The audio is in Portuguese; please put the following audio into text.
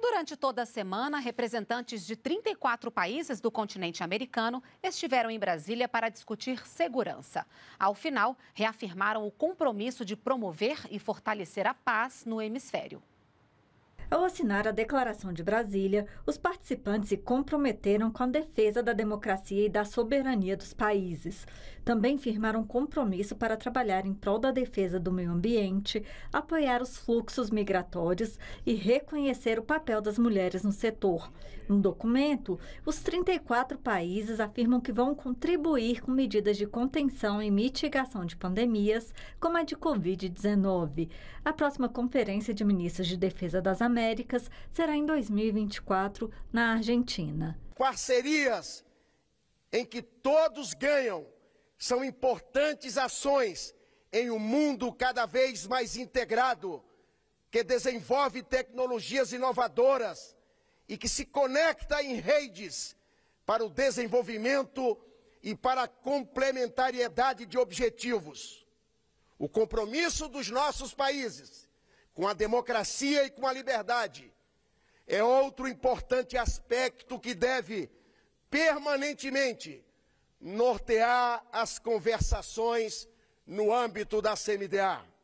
Durante toda a semana, representantes de 34 países do continente americano estiveram em Brasília para discutir segurança. Ao final, reafirmaram o compromisso de promover e fortalecer a paz no hemisfério. Ao assinar a Declaração de Brasília, os participantes se comprometeram com a defesa da democracia e da soberania dos países. Também firmaram compromisso para trabalhar em prol da defesa do meio ambiente, apoiar os fluxos migratórios e reconhecer o papel das mulheres no setor. No documento, os 34 países afirmam que vão contribuir com medidas de contenção e mitigação de pandemias, como a de Covid-19. A próxima Conferência de Ministros de Defesa das Américas Américas será em 2024 na Argentina. Parcerias em que todos ganham são importantes ações em um mundo cada vez mais integrado, que desenvolve tecnologias inovadoras e que se conecta em redes para o desenvolvimento e para a complementariedade de objetivos. O compromisso dos nossos países com a democracia e com a liberdade. É outro importante aspecto que deve permanentemente nortear as conversações no âmbito da CMDA.